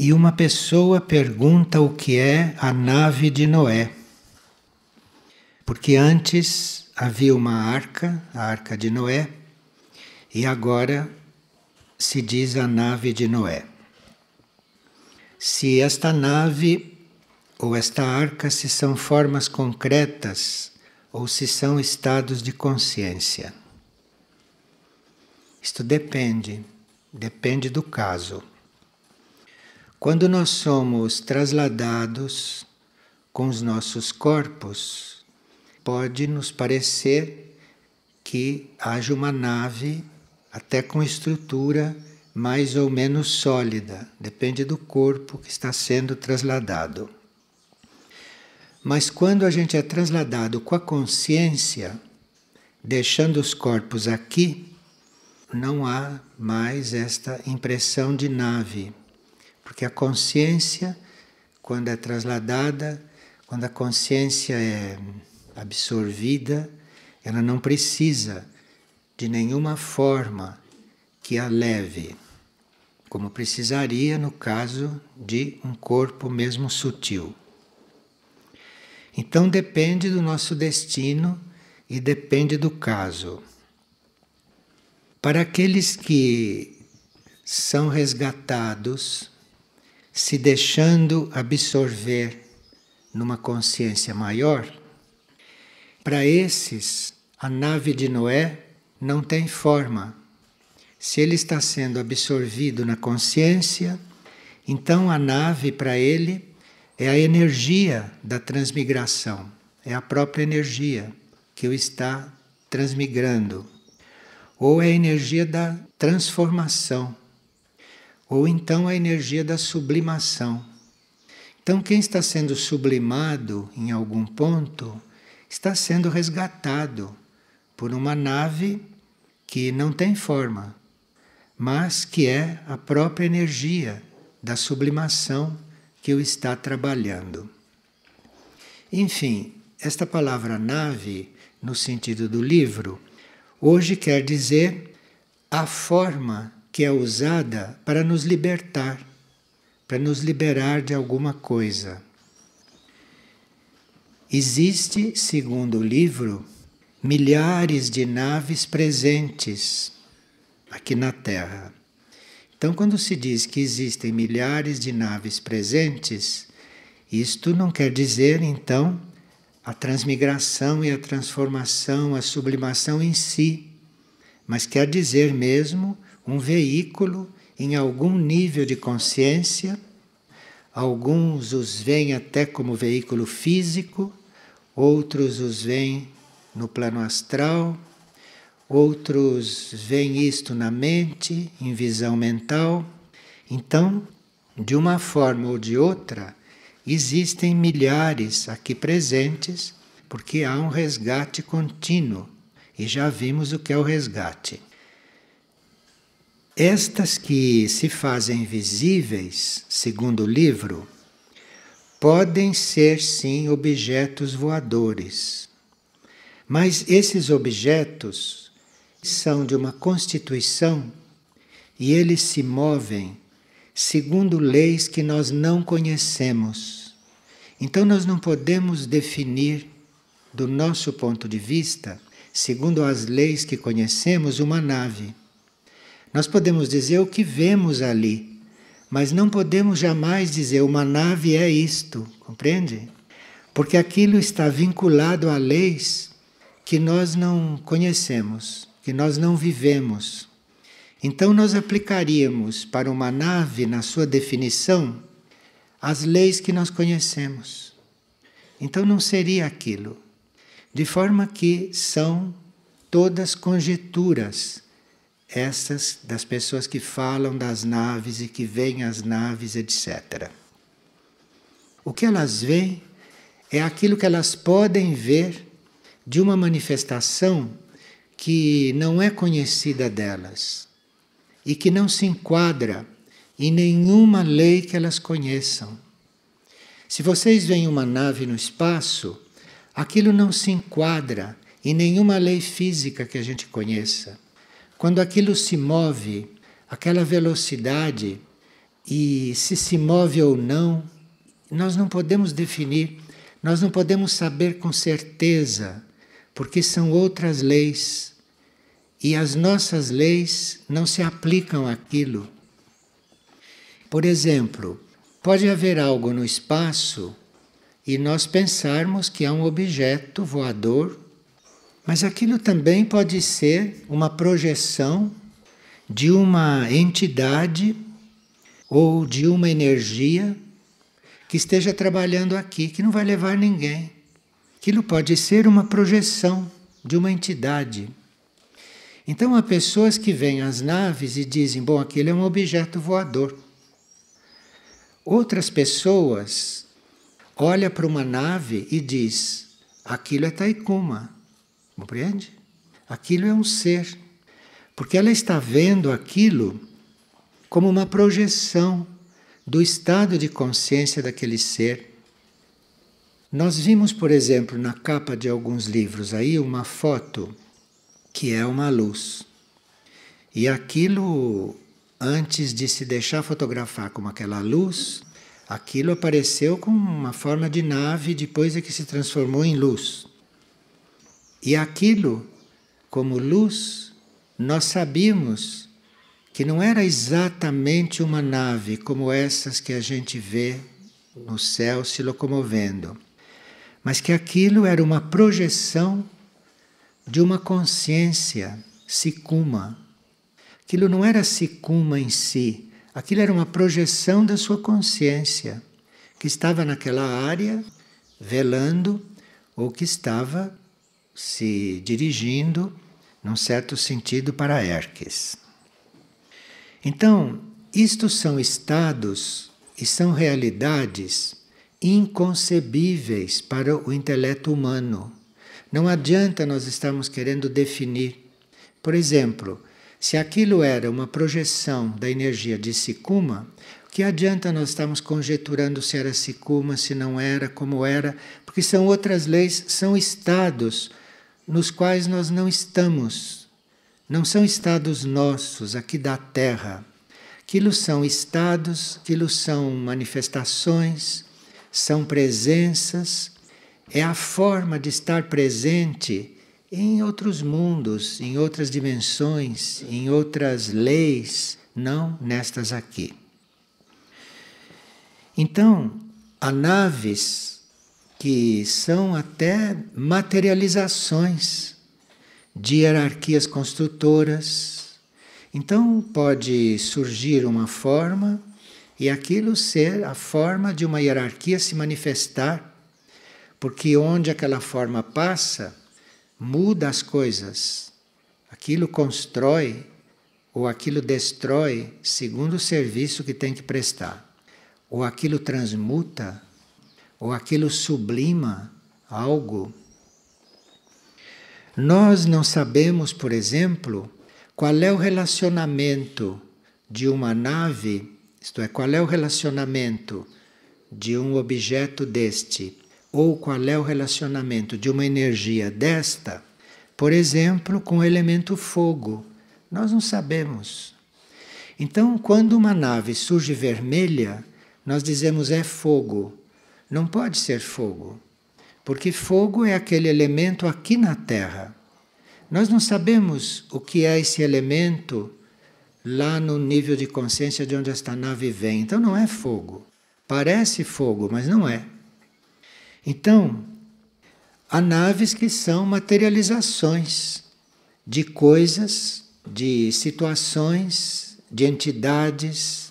e uma pessoa pergunta o que é a nave de Noé. Porque antes havia uma arca, a arca de Noé, e agora se diz a nave de Noé. Se esta nave ou esta arca se são formas concretas ou se são estados de consciência. Isto depende, depende do caso. Quando nós somos trasladados com os nossos corpos, pode nos parecer que haja uma nave até com estrutura mais ou menos sólida, depende do corpo que está sendo trasladado. Mas quando a gente é trasladado com a consciência, deixando os corpos aqui, não há mais esta impressão de nave. Porque a consciência, quando é trasladada, quando a consciência é absorvida, ela não precisa de nenhuma forma que a leve, como precisaria no caso de um corpo mesmo sutil. Então depende do nosso destino e depende do caso. Para aqueles que são resgatados se deixando absorver numa consciência maior, para esses, a nave de Noé não tem forma. Se ele está sendo absorvido na consciência, então a nave para ele é a energia da transmigração, é a própria energia que o está transmigrando, ou é a energia da transformação ou então a energia da sublimação. Então, quem está sendo sublimado em algum ponto está sendo resgatado por uma nave que não tem forma, mas que é a própria energia da sublimação que o está trabalhando. Enfim, esta palavra nave, no sentido do livro, hoje quer dizer a forma que é usada para nos libertar, para nos liberar de alguma coisa. Existe, segundo o livro, milhares de naves presentes aqui na Terra. Então, quando se diz que existem milhares de naves presentes, isto não quer dizer, então, a transmigração e a transformação, a sublimação em si, mas quer dizer mesmo um veículo em algum nível de consciência. Alguns os veem até como veículo físico, outros os veem no plano astral, outros veem isto na mente, em visão mental. Então, de uma forma ou de outra, existem milhares aqui presentes, porque há um resgate contínuo e já vimos o que é o resgate. Estas que se fazem visíveis, segundo o livro, podem ser sim objetos voadores. Mas esses objetos são de uma constituição e eles se movem segundo leis que nós não conhecemos. Então nós não podemos definir, do nosso ponto de vista, segundo as leis que conhecemos, uma nave. Nós podemos dizer o que vemos ali, mas não podemos jamais dizer uma nave é isto, compreende? Porque aquilo está vinculado a leis que nós não conhecemos, que nós não vivemos. Então, nós aplicaríamos para uma nave, na sua definição, as leis que nós conhecemos. Então, não seria aquilo. De forma que são todas conjecturas essas das pessoas que falam das naves e que veem as naves, etc. O que elas veem é aquilo que elas podem ver de uma manifestação que não é conhecida delas e que não se enquadra em nenhuma lei que elas conheçam. Se vocês veem uma nave no espaço, aquilo não se enquadra em nenhuma lei física que a gente conheça. Quando aquilo se move, aquela velocidade, e se se move ou não, nós não podemos definir, nós não podemos saber com certeza, porque são outras leis. E as nossas leis não se aplicam àquilo. Por exemplo, pode haver algo no espaço e nós pensarmos que é um objeto voador mas aquilo também pode ser uma projeção de uma entidade ou de uma energia que esteja trabalhando aqui, que não vai levar ninguém. Aquilo pode ser uma projeção de uma entidade. Então há pessoas que veem as naves e dizem: bom, aquilo é um objeto voador. Outras pessoas olham para uma nave e diz: aquilo é Taikuma. Compreende? Aquilo é um ser. Porque ela está vendo aquilo como uma projeção do estado de consciência daquele ser. Nós vimos, por exemplo, na capa de alguns livros aí uma foto que é uma luz. E aquilo, antes de se deixar fotografar como aquela luz, aquilo apareceu com uma forma de nave, depois é que se transformou em luz. E aquilo, como luz, nós sabíamos que não era exatamente uma nave como essas que a gente vê no céu se locomovendo, mas que aquilo era uma projeção de uma consciência sicuma. Aquilo não era sicuma em si, aquilo era uma projeção da sua consciência, que estava naquela área velando ou que estava se dirigindo num certo sentido para Hermes. Então, isto são estados e são realidades inconcebíveis para o intelecto humano. Não adianta nós estarmos querendo definir. Por exemplo, se aquilo era uma projeção da energia de Sikuma, que adianta nós estarmos conjeturando se era Sikuma, se não era, como era, porque são outras leis, são estados nos quais nós não estamos. Não são estados nossos aqui da Terra. Aquilo são estados, aquilo são manifestações, são presenças, é a forma de estar presente em outros mundos, em outras dimensões, em outras leis, não nestas aqui. Então, a naves que são até materializações de hierarquias construtoras. Então pode surgir uma forma e aquilo ser a forma de uma hierarquia se manifestar, porque onde aquela forma passa, muda as coisas. Aquilo constrói ou aquilo destrói segundo o serviço que tem que prestar, ou aquilo transmuta ou aquilo sublima algo. Nós não sabemos, por exemplo, qual é o relacionamento de uma nave, isto é, qual é o relacionamento de um objeto deste, ou qual é o relacionamento de uma energia desta, por exemplo, com o elemento fogo. Nós não sabemos. Então, quando uma nave surge vermelha, nós dizemos é fogo. Não pode ser fogo, porque fogo é aquele elemento aqui na Terra. Nós não sabemos o que é esse elemento lá no nível de consciência de onde esta nave vem. Então não é fogo. Parece fogo, mas não é. Então, há naves que são materializações de coisas, de situações, de entidades,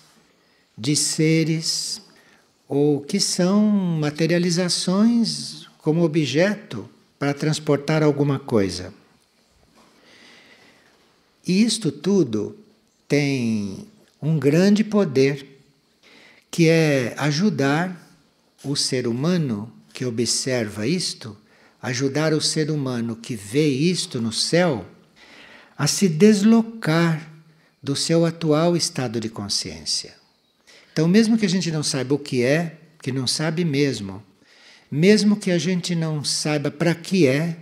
de seres ou que são materializações como objeto para transportar alguma coisa. E isto tudo tem um grande poder, que é ajudar o ser humano que observa isto, ajudar o ser humano que vê isto no céu a se deslocar do seu atual estado de consciência. Então, mesmo que a gente não saiba o que é, que não sabe mesmo, mesmo que a gente não saiba para que é,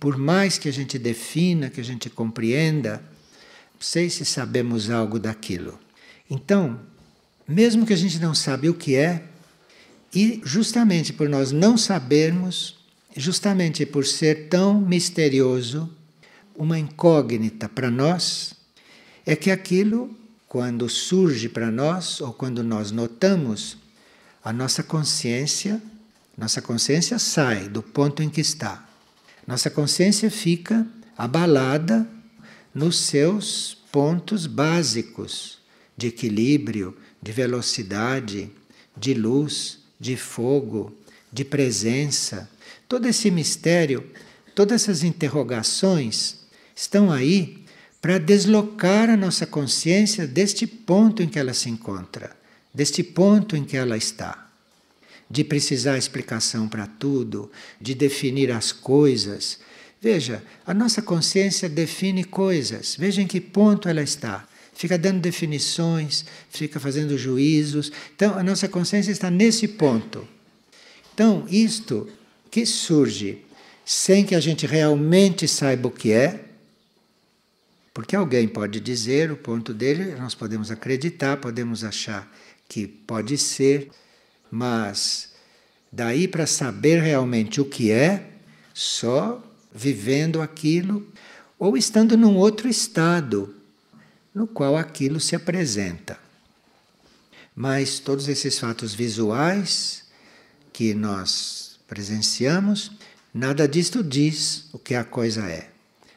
por mais que a gente defina, que a gente compreenda, não sei se sabemos algo daquilo. Então, mesmo que a gente não sabe o que é, e justamente por nós não sabermos, justamente por ser tão misterioso, uma incógnita para nós, é que aquilo quando surge para nós ou quando nós notamos, a nossa consciência, nossa consciência sai do ponto em que está. Nossa consciência fica abalada nos seus pontos básicos de equilíbrio, de velocidade, de luz, de fogo, de presença. Todo esse mistério, todas essas interrogações estão aí para deslocar a nossa consciência deste ponto em que ela se encontra, deste ponto em que ela está. De precisar explicação para tudo, de definir as coisas. Veja, a nossa consciência define coisas, veja em que ponto ela está. Fica dando definições, fica fazendo juízos. Então, a nossa consciência está nesse ponto. Então, isto que surge sem que a gente realmente saiba o que é, porque alguém pode dizer o ponto dele, nós podemos acreditar, podemos achar que pode ser, mas daí para saber realmente o que é, só vivendo aquilo ou estando num outro estado no qual aquilo se apresenta. Mas todos esses fatos visuais que nós presenciamos, nada disto diz o que a coisa é.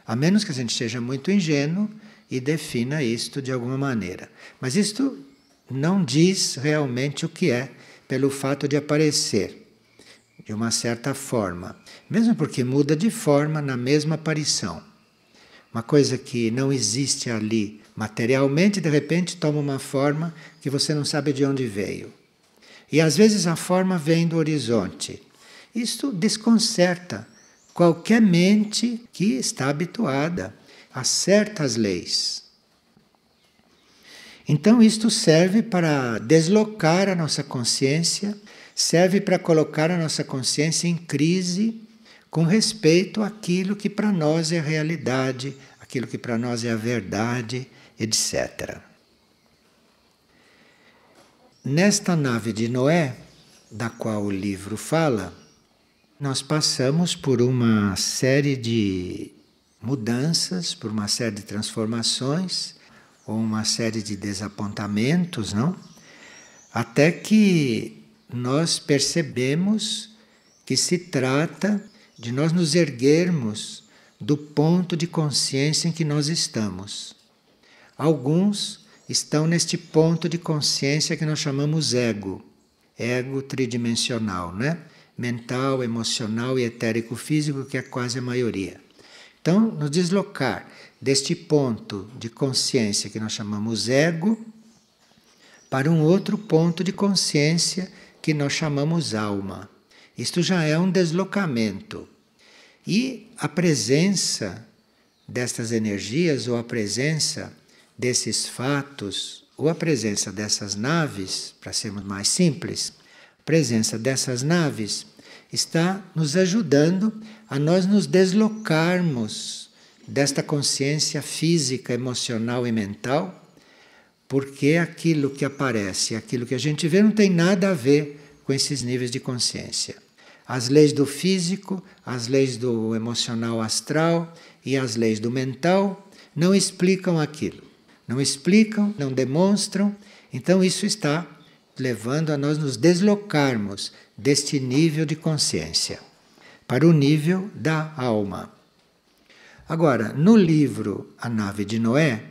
A menos que a gente seja muito ingênuo e defina isto de alguma maneira. Mas isto não diz realmente o que é, pelo fato de aparecer de uma certa forma, mesmo porque muda de forma na mesma aparição. Uma coisa que não existe ali materialmente, de repente toma uma forma que você não sabe de onde veio. E às vezes a forma vem do horizonte. Isto desconcerta qualquer mente que está habituada a certas leis. Então, isto serve para deslocar a nossa consciência, serve para colocar a nossa consciência em crise com respeito àquilo que para nós é a realidade, aquilo que para nós é a verdade, etc. Nesta nave de Noé, da qual o livro fala, nós passamos por uma série de mudanças, por uma série de transformações, ou uma série de desapontamentos, não? Até que nós percebemos que se trata de nós nos erguermos do ponto de consciência em que nós estamos. Alguns estão neste ponto de consciência que nós chamamos ego, ego tridimensional, né? mental, emocional e etérico-físico, que é quase a maioria. Então, nos deslocar deste ponto de consciência que nós chamamos ego para um outro ponto de consciência que nós chamamos alma. Isto já é um deslocamento. E a presença destas energias, ou a presença desses fatos, ou a presença dessas naves, para sermos mais simples, presença dessas naves está nos ajudando a nós nos deslocarmos desta consciência física, emocional e mental, porque aquilo que aparece, aquilo que a gente vê, não tem nada a ver com esses níveis de consciência. As leis do físico, as leis do emocional astral e as leis do mental não explicam aquilo, não explicam, não demonstram, então isso está levando a nós nos deslocarmos deste nível de consciência para o nível da alma. Agora, no livro A Nave de Noé,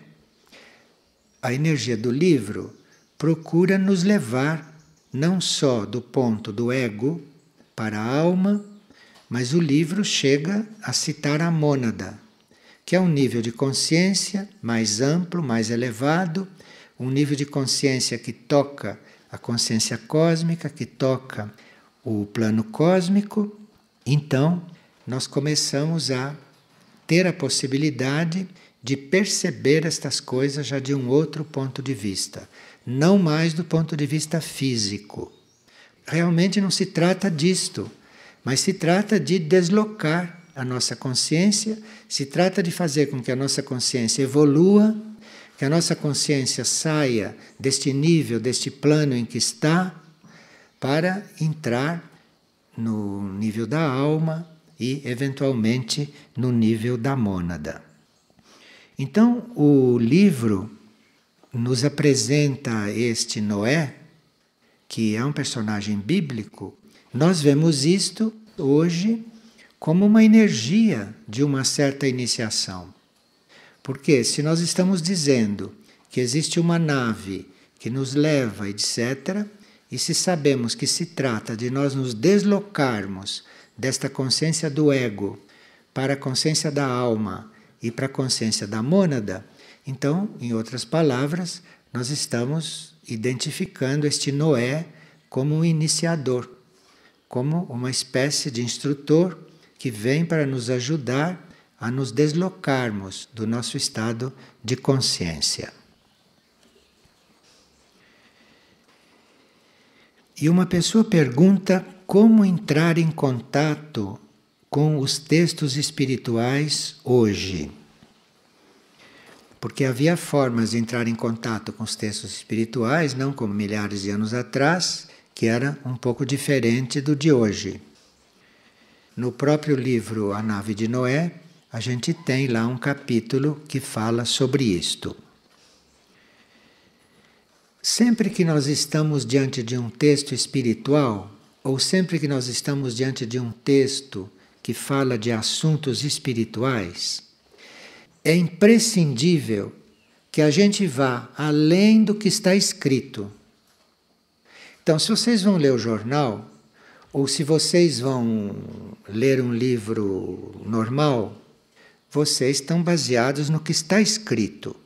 a energia do livro procura nos levar não só do ponto do ego para a alma, mas o livro chega a citar a mônada, que é um nível de consciência mais amplo, mais elevado, um nível de consciência que toca a consciência cósmica que toca o plano cósmico, então nós começamos a ter a possibilidade de perceber estas coisas já de um outro ponto de vista, não mais do ponto de vista físico. Realmente não se trata disto, mas se trata de deslocar a nossa consciência, se trata de fazer com que a nossa consciência evolua que a nossa consciência saia deste nível, deste plano em que está, para entrar no nível da alma e, eventualmente, no nível da mônada. Então, o livro nos apresenta este Noé, que é um personagem bíblico. Nós vemos isto hoje como uma energia de uma certa iniciação. Porque se nós estamos dizendo que existe uma nave que nos leva, etc., e se sabemos que se trata de nós nos deslocarmos desta consciência do ego para a consciência da alma e para a consciência da mônada, então, em outras palavras, nós estamos identificando este Noé como um iniciador, como uma espécie de instrutor que vem para nos ajudar a nos deslocarmos do nosso estado de consciência. E uma pessoa pergunta como entrar em contato com os textos espirituais hoje. Porque havia formas de entrar em contato com os textos espirituais, não como milhares de anos atrás, que era um pouco diferente do de hoje. No próprio livro A Nave de Noé, a gente tem lá um capítulo que fala sobre isto. Sempre que nós estamos diante de um texto espiritual, ou sempre que nós estamos diante de um texto que fala de assuntos espirituais, é imprescindível que a gente vá além do que está escrito. Então, se vocês vão ler o jornal, ou se vocês vão ler um livro normal, vocês estão baseados no que está escrito.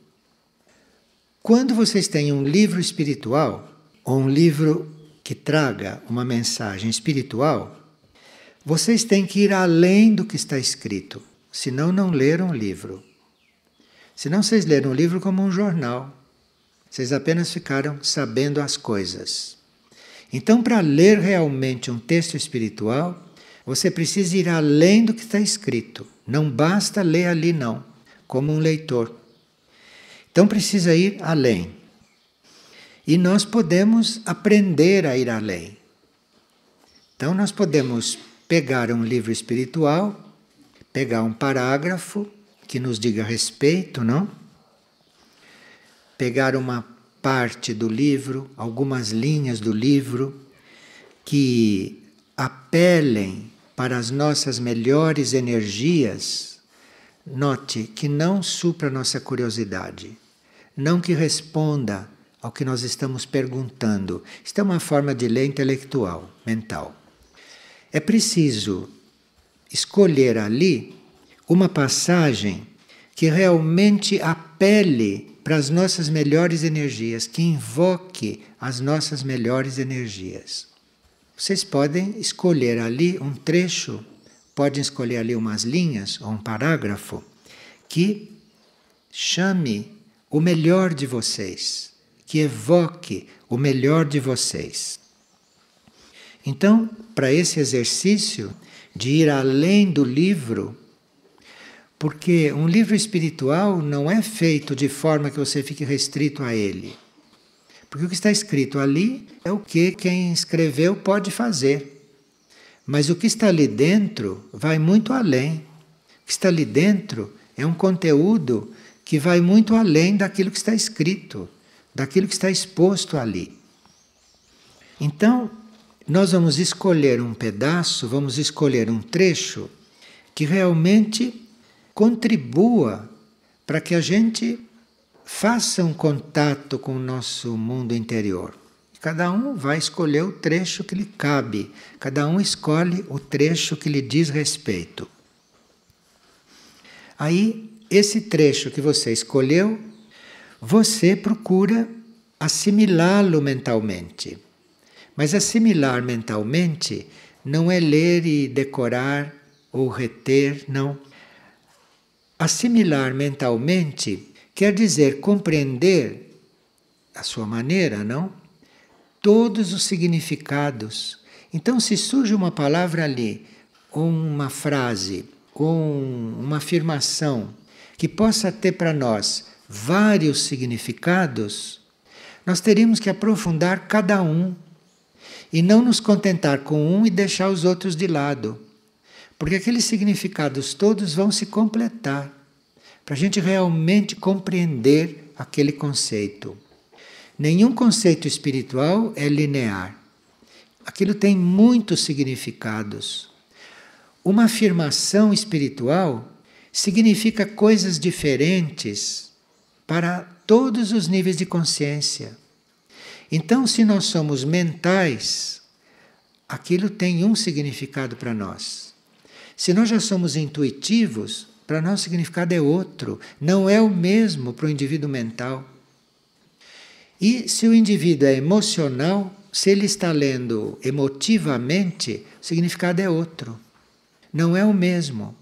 Quando vocês têm um livro espiritual, ou um livro que traga uma mensagem espiritual, vocês têm que ir além do que está escrito, senão não leram o livro. Senão vocês leram o livro como um jornal. Vocês apenas ficaram sabendo as coisas. Então, para ler realmente um texto espiritual, você precisa ir além do que está escrito. Não basta ler ali, não, como um leitor. Então precisa ir além. E nós podemos aprender a ir além. Então nós podemos pegar um livro espiritual, pegar um parágrafo que nos diga respeito, não? Pegar uma parte do livro, algumas linhas do livro que apelem para as nossas melhores energias, note que não supra nossa curiosidade, não que responda ao que nós estamos perguntando. Isto é uma forma de lei intelectual, mental. É preciso escolher ali uma passagem que realmente apele para as nossas melhores energias, que invoque as nossas melhores energias. Vocês podem escolher ali um trecho, podem escolher ali umas linhas ou um parágrafo que chame o melhor de vocês, que evoque o melhor de vocês. Então, para esse exercício de ir além do livro, porque um livro espiritual não é feito de forma que você fique restrito a ele. Porque o que está escrito ali é o que quem escreveu pode fazer. Mas o que está ali dentro vai muito além. O que está ali dentro é um conteúdo que vai muito além daquilo que está escrito, daquilo que está exposto ali. Então, nós vamos escolher um pedaço, vamos escolher um trecho que realmente contribua para que a gente faça um contato com o nosso mundo interior. Cada um vai escolher o trecho que lhe cabe, cada um escolhe o trecho que lhe diz respeito. Aí, esse trecho que você escolheu, você procura assimilá-lo mentalmente. Mas assimilar mentalmente não é ler e decorar ou reter, não. Assimilar mentalmente Quer dizer, compreender, à sua maneira, não? Todos os significados. Então, se surge uma palavra ali, ou uma frase, ou uma afirmação, que possa ter para nós vários significados, nós teríamos que aprofundar cada um e não nos contentar com um e deixar os outros de lado, porque aqueles significados todos vão se completar para a gente realmente compreender aquele conceito. Nenhum conceito espiritual é linear. Aquilo tem muitos significados. Uma afirmação espiritual significa coisas diferentes para todos os níveis de consciência. Então, se nós somos mentais, aquilo tem um significado para nós. Se nós já somos intuitivos, para nós, o significado é outro, não é o mesmo para o indivíduo mental. E se o indivíduo é emocional, se ele está lendo emotivamente, o significado é outro, não é o mesmo.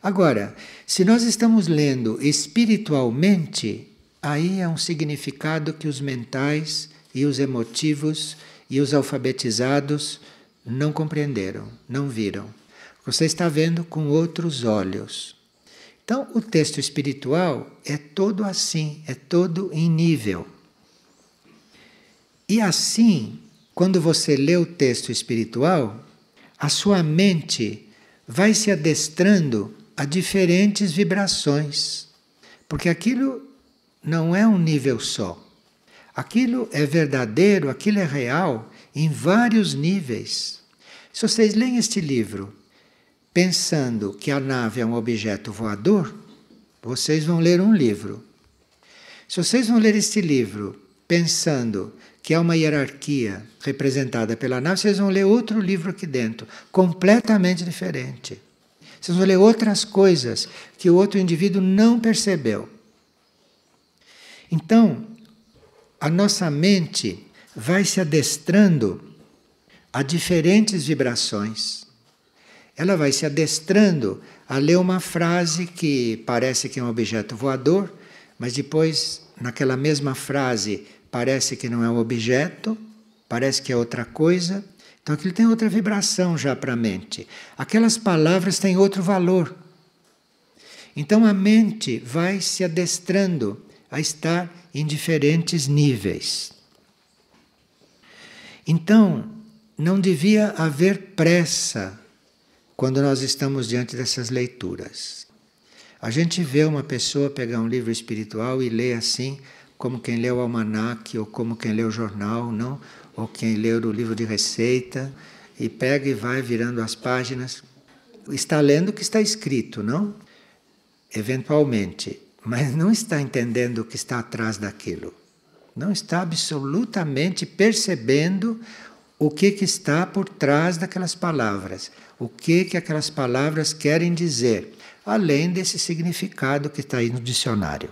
Agora, se nós estamos lendo espiritualmente, aí é um significado que os mentais e os emotivos e os alfabetizados não compreenderam, não viram. Você está vendo com outros olhos. Então, o texto espiritual é todo assim, é todo em nível. E assim, quando você lê o texto espiritual, a sua mente vai se adestrando a diferentes vibrações, porque aquilo não é um nível só. Aquilo é verdadeiro, aquilo é real em vários níveis. Se vocês leem este livro pensando que a nave é um objeto voador, vocês vão ler um livro. Se vocês vão ler este livro pensando que é uma hierarquia representada pela nave, vocês vão ler outro livro aqui dentro, completamente diferente. Vocês vão ler outras coisas que o outro indivíduo não percebeu. Então, a nossa mente vai se adestrando a diferentes vibrações. Ela vai se adestrando a ler uma frase que parece que é um objeto voador, mas depois, naquela mesma frase, parece que não é um objeto, parece que é outra coisa. Então aquilo tem outra vibração já para a mente. Aquelas palavras têm outro valor. Então a mente vai se adestrando a estar em diferentes níveis. Então, não devia haver pressa quando nós estamos diante dessas leituras. A gente vê uma pessoa pegar um livro espiritual e ler assim, como quem lê o almanaque, ou como quem lê o jornal, não? ou quem lê o livro de receita, e pega e vai virando as páginas. Está lendo o que está escrito, não? Eventualmente, mas não está entendendo o que está atrás daquilo. Não está absolutamente percebendo o que, que está por trás daquelas palavras, o que, que aquelas palavras querem dizer, além desse significado que está aí no dicionário.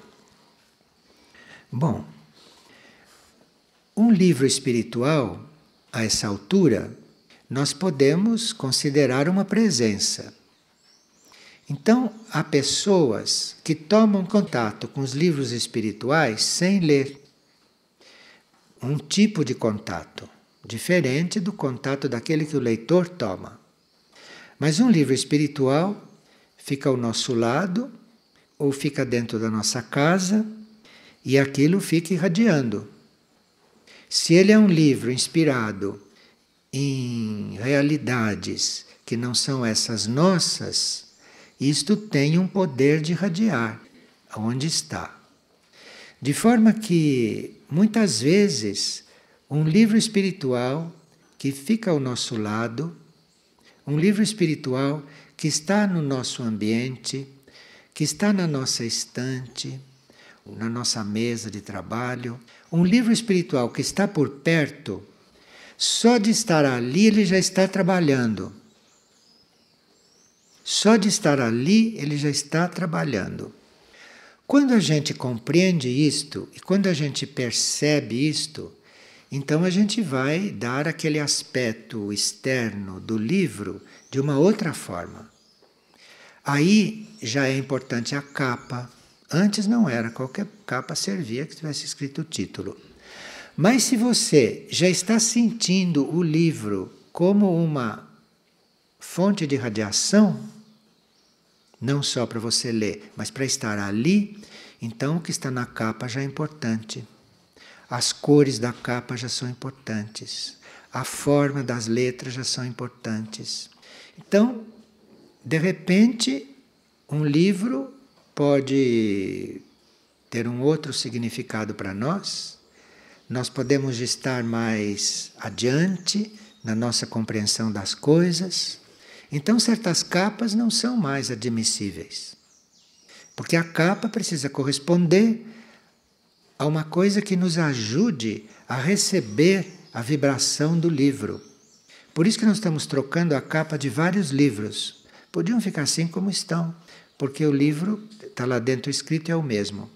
Bom, um livro espiritual, a essa altura, nós podemos considerar uma presença. Então, há pessoas que tomam contato com os livros espirituais sem ler. Um tipo de contato, diferente do contato daquele que o leitor toma. Mas um livro espiritual fica ao nosso lado ou fica dentro da nossa casa e aquilo fica irradiando. Se ele é um livro inspirado em realidades que não são essas nossas, isto tem um poder de irradiar aonde está. De forma que, muitas vezes, um livro espiritual que fica ao nosso lado um livro espiritual que está no nosso ambiente, que está na nossa estante, na nossa mesa de trabalho. Um livro espiritual que está por perto, só de estar ali ele já está trabalhando. Só de estar ali ele já está trabalhando. Quando a gente compreende isto e quando a gente percebe isto, então a gente vai dar aquele aspecto externo do livro de uma outra forma. Aí já é importante a capa. Antes não era, qualquer capa servia que tivesse escrito o título. Mas se você já está sentindo o livro como uma fonte de radiação, não só para você ler, mas para estar ali, então o que está na capa já é importante. As cores da capa já são importantes, a forma das letras já são importantes. Então, de repente, um livro pode ter um outro significado para nós, nós podemos estar mais adiante na nossa compreensão das coisas. Então, certas capas não são mais admissíveis. Porque a capa precisa corresponder a uma coisa que nos ajude a receber a vibração do livro. Por isso que nós estamos trocando a capa de vários livros. Podiam ficar assim como estão, porque o livro está lá dentro escrito é o mesmo.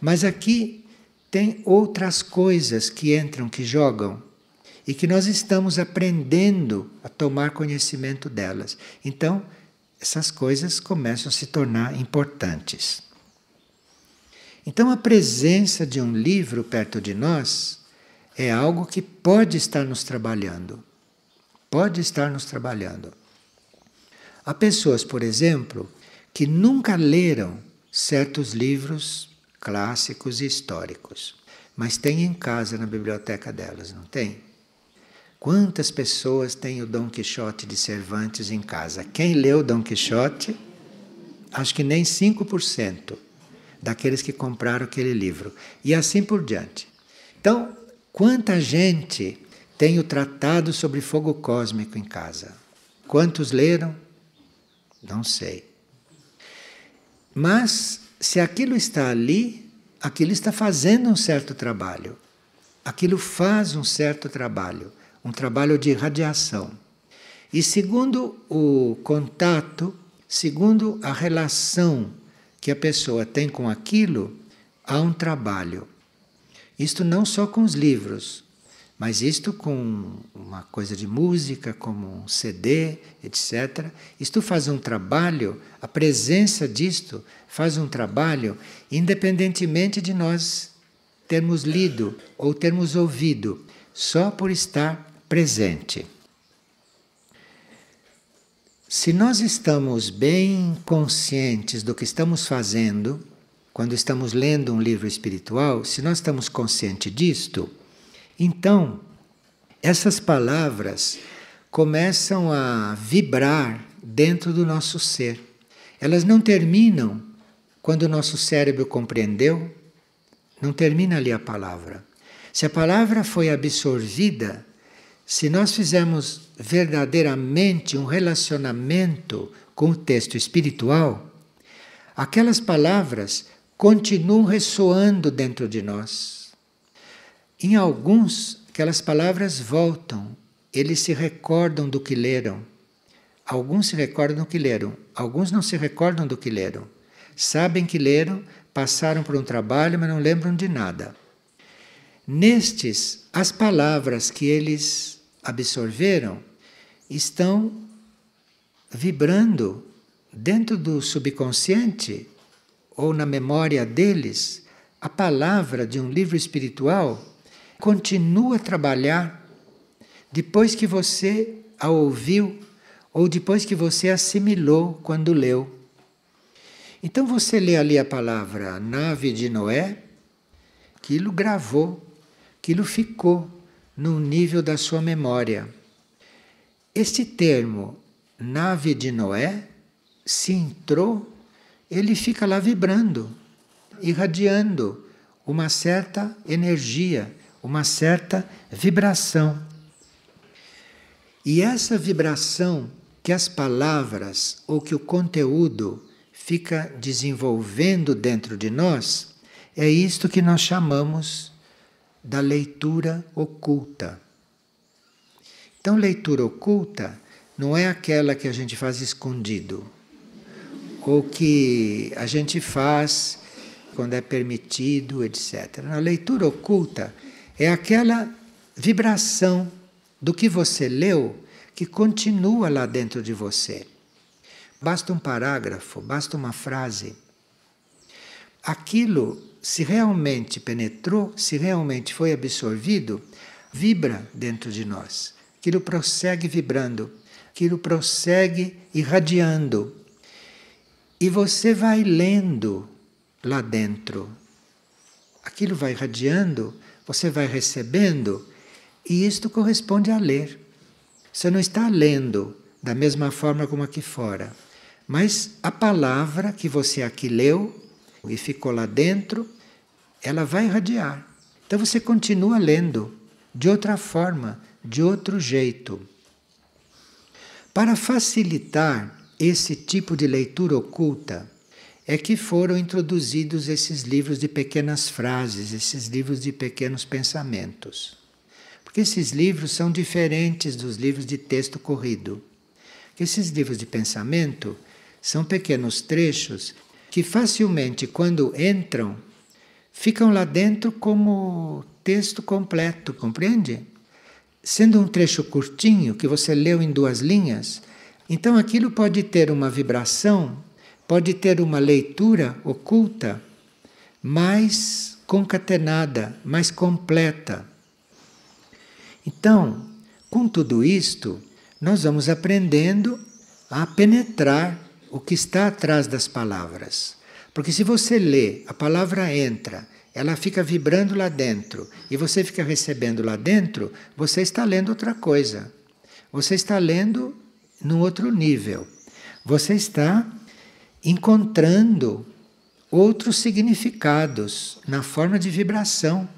Mas aqui tem outras coisas que entram, que jogam, e que nós estamos aprendendo a tomar conhecimento delas. Então, essas coisas começam a se tornar importantes. Então, a presença de um livro perto de nós é algo que pode estar nos trabalhando. Pode estar nos trabalhando. Há pessoas, por exemplo, que nunca leram certos livros clássicos e históricos, mas têm em casa na biblioteca delas, não tem? Quantas pessoas têm o Dom Quixote de Cervantes em casa? Quem leu Dom Quixote? Acho que nem 5% daqueles que compraram aquele livro. E assim por diante. Então, quanta gente tem o tratado sobre fogo cósmico em casa? Quantos leram? Não sei. Mas, se aquilo está ali, aquilo está fazendo um certo trabalho. Aquilo faz um certo trabalho, um trabalho de radiação. E segundo o contato, segundo a relação que a pessoa tem com aquilo, há um trabalho. Isto não só com os livros, mas isto com uma coisa de música, como um CD, etc. Isto faz um trabalho, a presença disto faz um trabalho, independentemente de nós termos lido ou termos ouvido, só por estar presente. Se nós estamos bem conscientes do que estamos fazendo, quando estamos lendo um livro espiritual, se nós estamos conscientes disto, então essas palavras começam a vibrar dentro do nosso ser. Elas não terminam quando o nosso cérebro compreendeu, não termina ali a palavra. Se a palavra foi absorvida se nós fizermos verdadeiramente um relacionamento com o texto espiritual, aquelas palavras continuam ressoando dentro de nós. Em alguns, aquelas palavras voltam, eles se recordam do que leram. Alguns se recordam do que leram, alguns não se recordam do que leram. Sabem que leram, passaram por um trabalho, mas não lembram de nada. Nestes, as palavras que eles absorveram estão vibrando dentro do subconsciente ou na memória deles. A palavra de um livro espiritual continua a trabalhar depois que você a ouviu ou depois que você assimilou quando leu. Então você lê ali a palavra nave de Noé, aquilo gravou, aquilo ficou no nível da sua memória. Este termo nave de Noé, se entrou, ele fica lá vibrando, irradiando uma certa energia, uma certa vibração. E essa vibração que as palavras ou que o conteúdo fica desenvolvendo dentro de nós, é isto que nós chamamos da leitura oculta. Então, leitura oculta não é aquela que a gente faz escondido, ou que a gente faz quando é permitido, etc. A leitura oculta é aquela vibração do que você leu que continua lá dentro de você. Basta um parágrafo, basta uma frase aquilo, se realmente penetrou, se realmente foi absorvido, vibra dentro de nós. Aquilo prossegue vibrando, aquilo prossegue irradiando. E você vai lendo lá dentro. Aquilo vai irradiando, você vai recebendo, e isto corresponde a ler. Você não está lendo da mesma forma como aqui fora, mas a palavra que você aqui leu e ficou lá dentro, ela vai irradiar. Então você continua lendo de outra forma, de outro jeito. Para facilitar esse tipo de leitura oculta, é que foram introduzidos esses livros de pequenas frases, esses livros de pequenos pensamentos. Porque esses livros são diferentes dos livros de texto corrido. Porque esses livros de pensamento são pequenos trechos que facilmente, quando entram, ficam lá dentro como texto completo, compreende? Sendo um trecho curtinho, que você leu em duas linhas, então aquilo pode ter uma vibração, pode ter uma leitura oculta, mais concatenada, mais completa. Então, com tudo isto, nós vamos aprendendo a penetrar o que está atrás das palavras. Porque se você lê, a palavra entra, ela fica vibrando lá dentro, e você fica recebendo lá dentro, você está lendo outra coisa. Você está lendo num outro nível. Você está encontrando outros significados na forma de vibração,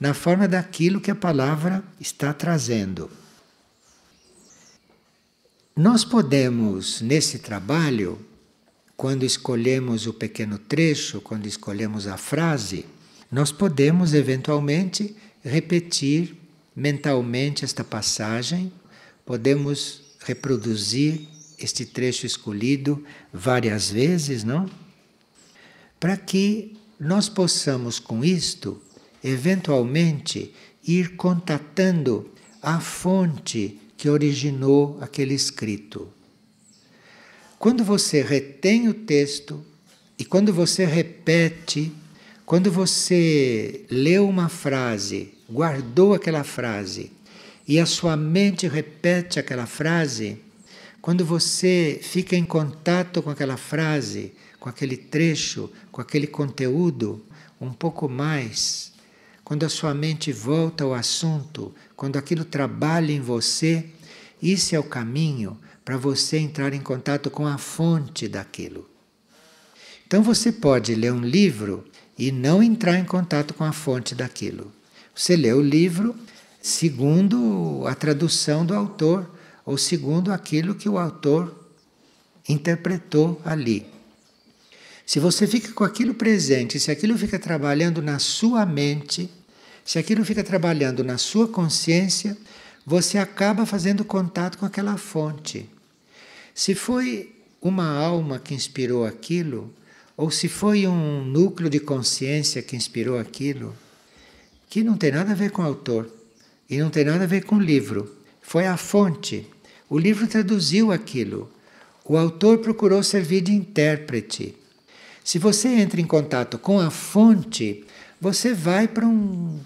na forma daquilo que a palavra está trazendo. Nós podemos, nesse trabalho, quando escolhemos o pequeno trecho, quando escolhemos a frase, nós podemos eventualmente repetir mentalmente esta passagem, podemos reproduzir este trecho escolhido várias vezes, não? Para que nós possamos com isto eventualmente ir contatando a fonte que originou aquele escrito. Quando você retém o texto e quando você repete, quando você leu uma frase, guardou aquela frase e a sua mente repete aquela frase, quando você fica em contato com aquela frase, com aquele trecho, com aquele conteúdo, um pouco mais quando a sua mente volta ao assunto, quando aquilo trabalha em você, isso é o caminho para você entrar em contato com a fonte daquilo. Então você pode ler um livro e não entrar em contato com a fonte daquilo. Você lê o livro segundo a tradução do autor ou segundo aquilo que o autor interpretou ali. Se você fica com aquilo presente, se aquilo fica trabalhando na sua mente, se aquilo fica trabalhando na sua consciência, você acaba fazendo contato com aquela fonte. Se foi uma alma que inspirou aquilo, ou se foi um núcleo de consciência que inspirou aquilo, que não tem nada a ver com o autor e não tem nada a ver com o livro, foi a fonte. O livro traduziu aquilo. O autor procurou servir de intérprete se você entra em contato com a fonte, você vai para um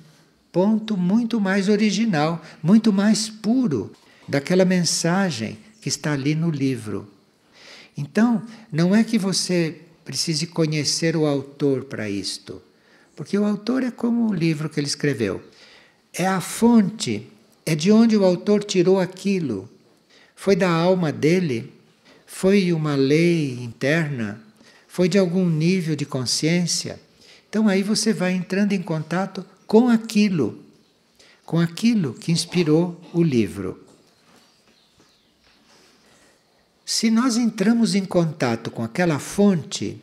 ponto muito mais original, muito mais puro daquela mensagem que está ali no livro. Então, não é que você precise conhecer o autor para isto, porque o autor é como o livro que ele escreveu. É a fonte, é de onde o autor tirou aquilo. Foi da alma dele, foi uma lei interna foi de algum nível de consciência, então aí você vai entrando em contato com aquilo, com aquilo que inspirou o livro. Se nós entramos em contato com aquela fonte,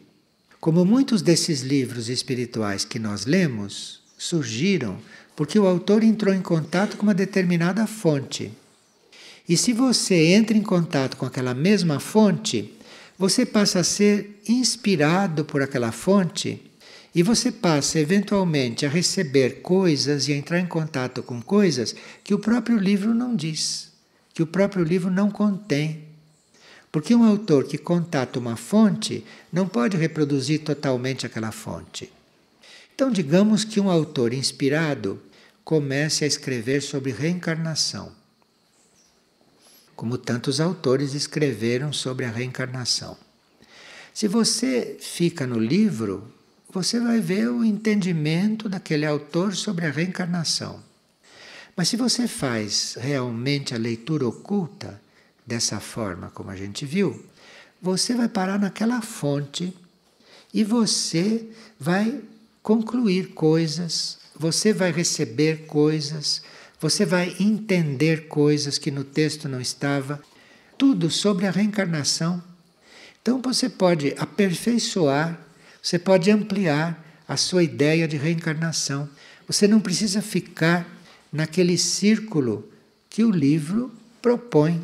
como muitos desses livros espirituais que nós lemos surgiram porque o autor entrou em contato com uma determinada fonte. E se você entra em contato com aquela mesma fonte, você passa a ser inspirado por aquela fonte e você passa eventualmente a receber coisas e a entrar em contato com coisas que o próprio livro não diz, que o próprio livro não contém. Porque um autor que contata uma fonte não pode reproduzir totalmente aquela fonte. Então, digamos que um autor inspirado comece a escrever sobre reencarnação como tantos autores escreveram sobre a reencarnação. Se você fica no livro, você vai ver o entendimento daquele autor sobre a reencarnação. Mas se você faz realmente a leitura oculta, dessa forma como a gente viu, você vai parar naquela fonte e você vai concluir coisas, você vai receber coisas, você vai entender coisas que no texto não estava, tudo sobre a reencarnação. Então você pode aperfeiçoar, você pode ampliar a sua ideia de reencarnação. Você não precisa ficar naquele círculo que o livro propõe,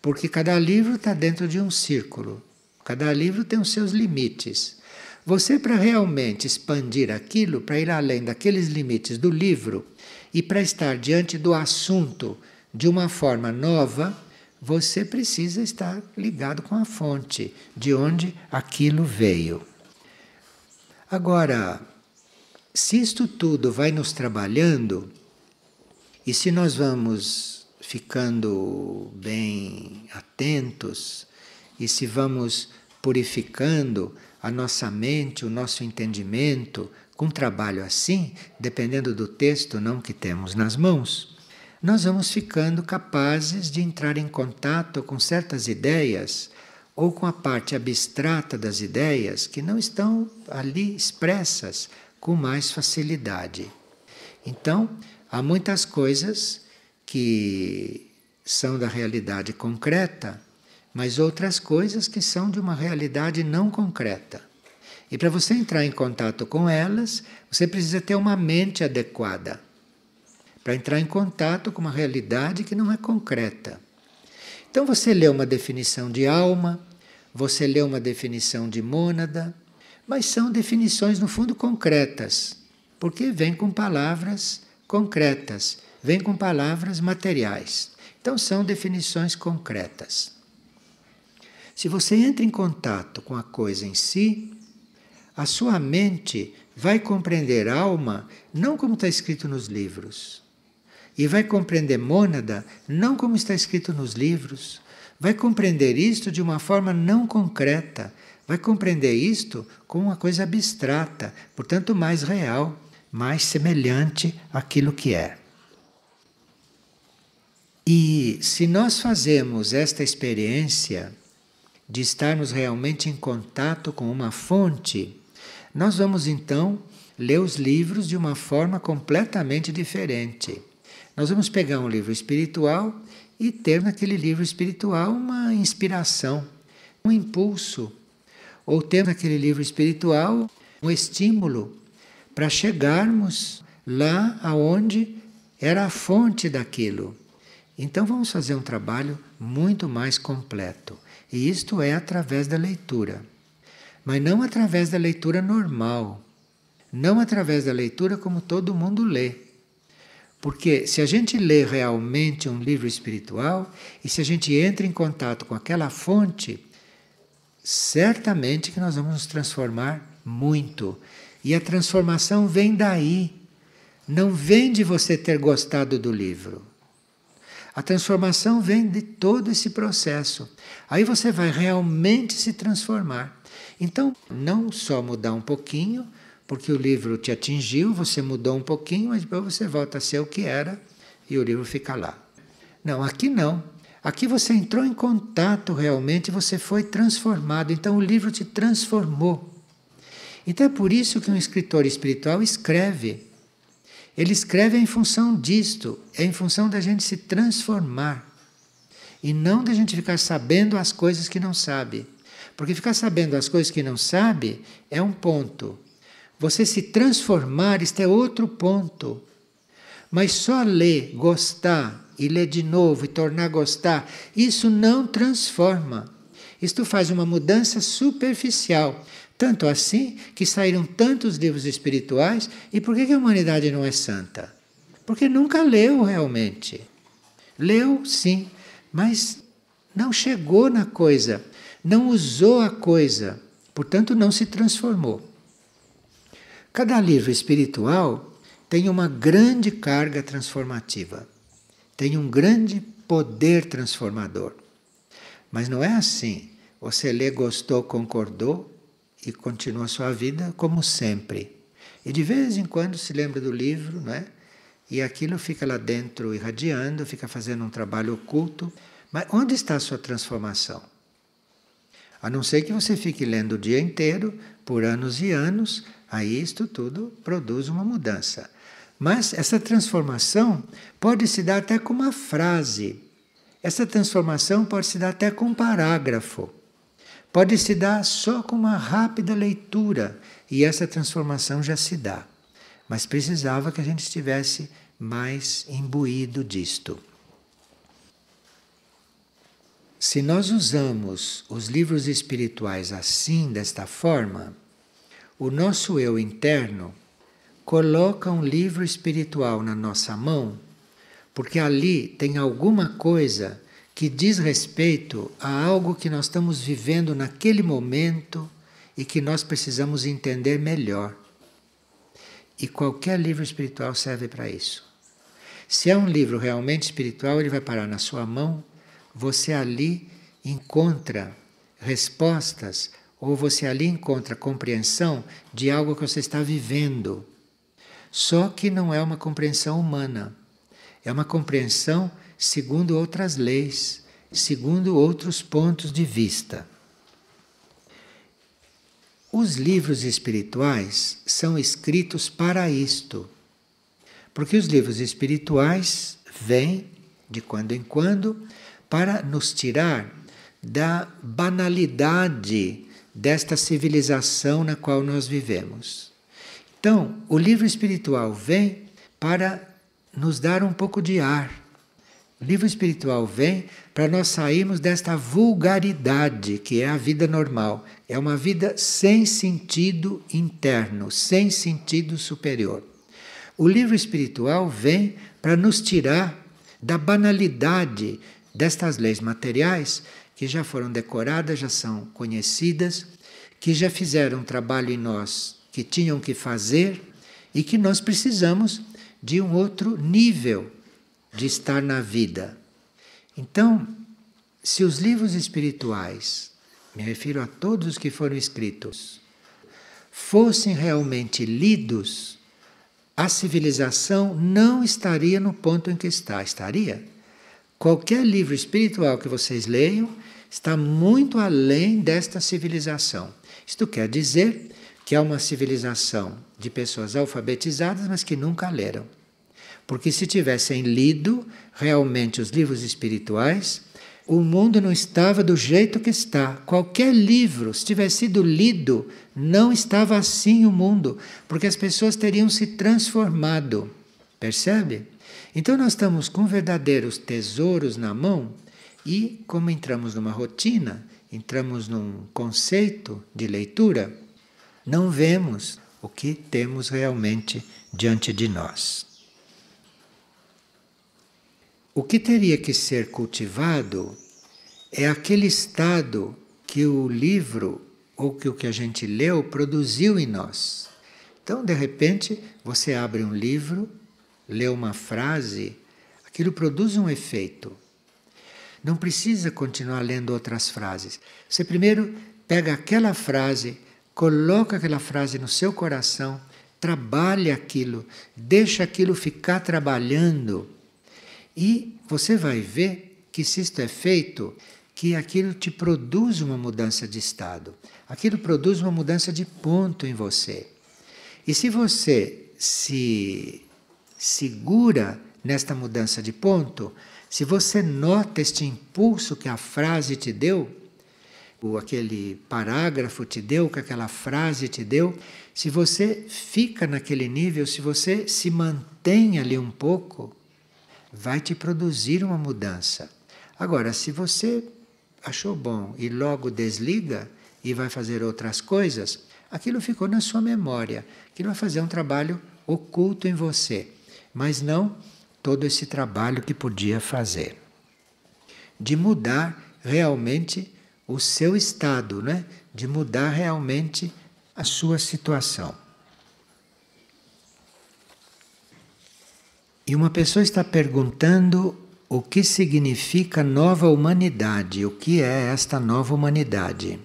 porque cada livro está dentro de um círculo, cada livro tem os seus limites. Você, para realmente expandir aquilo, para ir além daqueles limites do livro e para estar diante do assunto de uma forma nova, você precisa estar ligado com a fonte, de onde aquilo veio. Agora, se isto tudo vai nos trabalhando, e se nós vamos ficando bem atentos, e se vamos purificando a nossa mente, o nosso entendimento com um trabalho assim, dependendo do texto não que temos nas mãos, nós vamos ficando capazes de entrar em contato com certas ideias ou com a parte abstrata das ideias que não estão ali expressas com mais facilidade. Então, há muitas coisas que são da realidade concreta, mas outras coisas que são de uma realidade não concreta. E para você entrar em contato com elas, você precisa ter uma mente adequada para entrar em contato com uma realidade que não é concreta. Então você lê uma definição de alma, você lê uma definição de mônada, mas são definições no fundo concretas, porque vem com palavras concretas, vem com palavras materiais. Então são definições concretas. Se você entra em contato com a coisa em si, a sua mente vai compreender alma não como está escrito nos livros. E vai compreender mônada não como está escrito nos livros. Vai compreender isto de uma forma não concreta. Vai compreender isto como uma coisa abstrata, portanto, mais real, mais semelhante àquilo que é. E se nós fazemos esta experiência de estarmos realmente em contato com uma fonte nós vamos então ler os livros de uma forma completamente diferente. Nós vamos pegar um livro espiritual e ter naquele livro espiritual uma inspiração, um impulso, ou ter naquele livro espiritual um estímulo para chegarmos lá aonde era a fonte daquilo. Então vamos fazer um trabalho muito mais completo. E isto é através da leitura mas não através da leitura normal, não através da leitura como todo mundo lê. Porque se a gente lê realmente um livro espiritual e se a gente entra em contato com aquela fonte, certamente que nós vamos nos transformar muito. E a transformação vem daí. Não vem de você ter gostado do livro. A transformação vem de todo esse processo. Aí você vai realmente se transformar. Então, não só mudar um pouquinho, porque o livro te atingiu, você mudou um pouquinho, mas depois você volta a ser o que era e o livro fica lá. Não, aqui não. Aqui você entrou em contato realmente, você foi transformado, então o livro te transformou. Então é por isso que um escritor espiritual escreve. Ele escreve em função disto, é em função da gente se transformar e não da gente ficar sabendo as coisas que não sabe. Porque ficar sabendo as coisas que não sabe é um ponto. Você se transformar, isto é outro ponto. Mas só ler, gostar e ler de novo e tornar a gostar, isso não transforma. Isto faz uma mudança superficial. Tanto assim que saíram tantos livros espirituais, e por que a humanidade não é santa? Porque nunca leu realmente. Leu, sim, mas não chegou na coisa não usou a coisa, portanto não se transformou. Cada livro espiritual tem uma grande carga transformativa, tem um grande poder transformador. Mas não é assim. Você lê, gostou, concordou e continua a sua vida como sempre. E de vez em quando se lembra do livro, não é? E aquilo fica lá dentro irradiando, fica fazendo um trabalho oculto. Mas onde está a sua transformação? A não ser que você fique lendo o dia inteiro, por anos e anos, aí isto tudo produz uma mudança. Mas essa transformação pode se dar até com uma frase. Essa transformação pode se dar até com um parágrafo. Pode se dar só com uma rápida leitura e essa transformação já se dá. Mas precisava que a gente estivesse mais imbuído disto. Se nós usamos os livros espirituais assim, desta forma, o nosso eu interno coloca um livro espiritual na nossa mão, porque ali tem alguma coisa que diz respeito a algo que nós estamos vivendo naquele momento e que nós precisamos entender melhor. E qualquer livro espiritual serve para isso. Se é um livro realmente espiritual, ele vai parar na sua mão você ali encontra respostas ou você ali encontra compreensão de algo que você está vivendo. Só que não é uma compreensão humana. É uma compreensão segundo outras leis, segundo outros pontos de vista. Os livros espirituais são escritos para isto. Porque os livros espirituais vêm, de quando em quando, para nos tirar da banalidade desta civilização na qual nós vivemos. Então, o livro espiritual vem para nos dar um pouco de ar. O livro espiritual vem para nós sairmos desta vulgaridade que é a vida normal. É uma vida sem sentido interno, sem sentido superior. O livro espiritual vem para nos tirar da banalidade destas leis materiais que já foram decoradas, já são conhecidas, que já fizeram um trabalho em nós que tinham que fazer e que nós precisamos de um outro nível de estar na vida. Então, se os livros espirituais, me refiro a todos os que foram escritos, fossem realmente lidos, a civilização não estaria no ponto em que está. Estaria? Qualquer livro espiritual que vocês leiam está muito além desta civilização. Isto quer dizer que é uma civilização de pessoas alfabetizadas, mas que nunca leram. Porque se tivessem lido realmente os livros espirituais, o mundo não estava do jeito que está. Qualquer livro, se tivesse sido lido, não estava assim o mundo, porque as pessoas teriam se transformado. Percebe? Então, nós estamos com verdadeiros tesouros na mão e, como entramos numa rotina, entramos num conceito de leitura, não vemos o que temos realmente diante de nós. O que teria que ser cultivado é aquele estado que o livro ou que o que a gente leu produziu em nós. Então, de repente, você abre um livro lê uma frase, aquilo produz um efeito. Não precisa continuar lendo outras frases. Você primeiro pega aquela frase, coloca aquela frase no seu coração, trabalha aquilo, deixa aquilo ficar trabalhando. E você vai ver que se isto é feito, que aquilo te produz uma mudança de estado. Aquilo produz uma mudança de ponto em você. E se você se segura nesta mudança de ponto, se você nota este impulso que a frase te deu, ou aquele parágrafo te deu, que aquela frase te deu, se você fica naquele nível, se você se mantém ali um pouco, vai te produzir uma mudança. Agora, se você achou bom e logo desliga e vai fazer outras coisas, aquilo ficou na sua memória, aquilo vai fazer um trabalho oculto em você mas não todo esse trabalho que podia fazer. De mudar realmente o seu estado, né? de mudar realmente a sua situação. E uma pessoa está perguntando o que significa nova humanidade, o que é esta nova humanidade.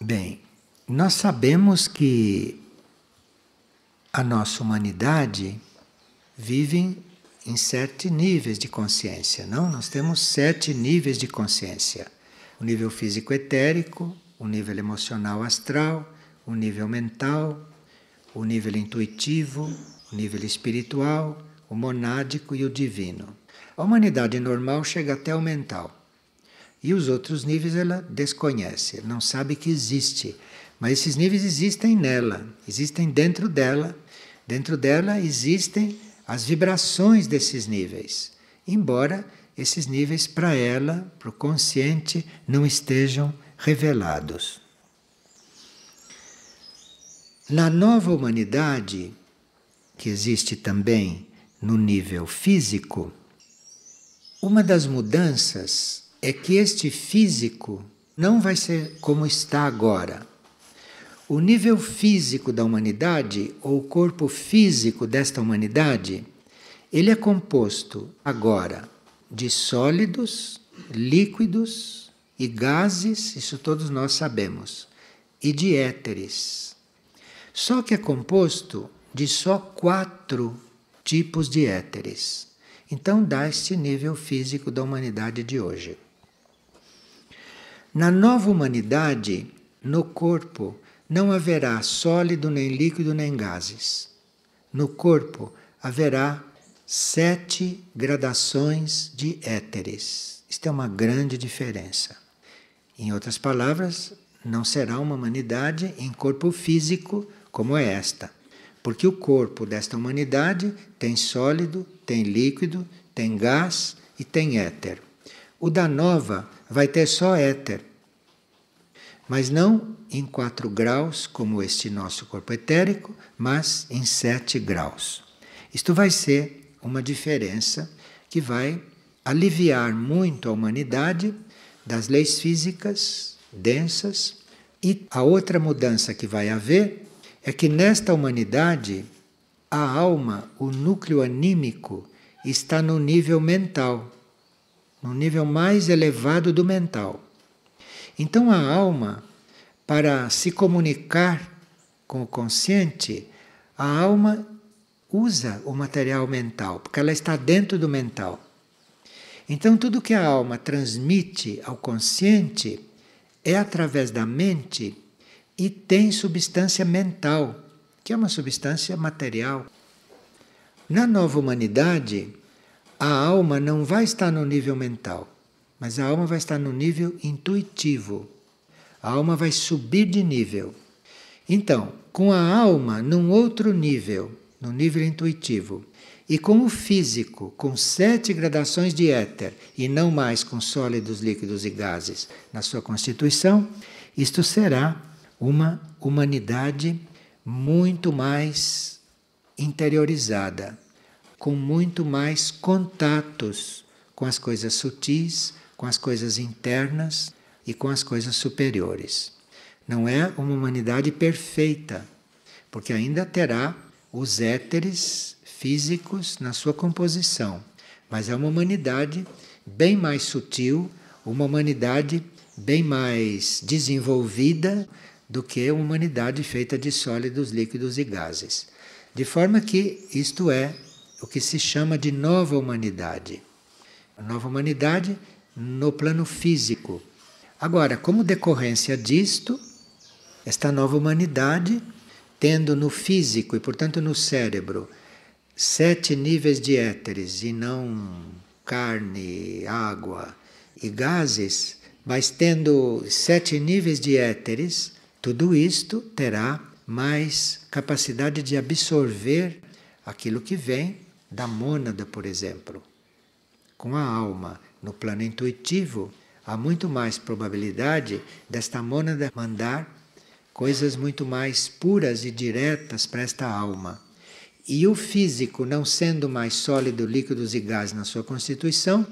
Bem, nós sabemos que a nossa humanidade vive em sete níveis de consciência, não? Nós temos sete níveis de consciência: o nível físico etérico, o nível emocional astral, o nível mental, o nível intuitivo, o nível espiritual, o monádico e o divino. A humanidade normal chega até o mental. E os outros níveis ela desconhece, não sabe que existe. Mas esses níveis existem nela, existem dentro dela. Dentro dela existem as vibrações desses níveis. Embora esses níveis para ela, para o consciente, não estejam revelados. Na nova humanidade, que existe também no nível físico, uma das mudanças é que este físico não vai ser como está agora o nível físico da humanidade, ou o corpo físico desta humanidade, ele é composto agora de sólidos, líquidos e gases, isso todos nós sabemos, e de éteres. Só que é composto de só quatro tipos de éteres. Então dá este nível físico da humanidade de hoje. Na nova humanidade, no corpo não haverá sólido, nem líquido, nem gases. No corpo haverá sete gradações de éteres. Isto é uma grande diferença. Em outras palavras, não será uma humanidade em corpo físico como é esta, porque o corpo desta humanidade tem sólido, tem líquido, tem gás e tem éter. O da nova vai ter só éter, mas não em quatro graus, como este nosso corpo etérico, mas em sete graus. Isto vai ser uma diferença que vai aliviar muito a humanidade das leis físicas densas. E a outra mudança que vai haver é que nesta humanidade a alma, o núcleo anímico, está no nível mental, no nível mais elevado do mental. Então a alma, para se comunicar com o consciente, a alma usa o material mental, porque ela está dentro do mental. Então tudo que a alma transmite ao consciente é através da mente e tem substância mental, que é uma substância material. Na nova humanidade, a alma não vai estar no nível mental. Mas a alma vai estar no nível intuitivo. A alma vai subir de nível. Então, com a alma num outro nível, no nível intuitivo, e com o físico, com sete gradações de éter, e não mais com sólidos, líquidos e gases na sua constituição, isto será uma humanidade muito mais interiorizada, com muito mais contatos com as coisas sutis, com as coisas internas e com as coisas superiores. Não é uma humanidade perfeita, porque ainda terá os éteres físicos na sua composição, mas é uma humanidade bem mais sutil, uma humanidade bem mais desenvolvida do que uma humanidade feita de sólidos, líquidos e gases. De forma que isto é o que se chama de nova humanidade. A nova humanidade no plano físico. Agora, como decorrência disto, esta nova humanidade, tendo no físico e, portanto, no cérebro, sete níveis de éteres e não carne, água e gases, mas tendo sete níveis de éteres, tudo isto terá mais capacidade de absorver aquilo que vem da mônada, por exemplo, com a alma no plano intuitivo, há muito mais probabilidade desta mônada mandar coisas muito mais puras e diretas para esta alma. E o físico, não sendo mais sólido, líquidos e gás na sua constituição,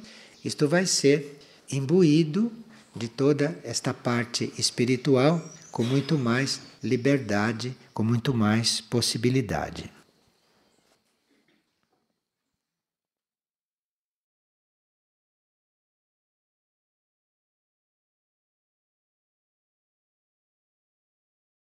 isto vai ser imbuído de toda esta parte espiritual com muito mais liberdade, com muito mais possibilidade.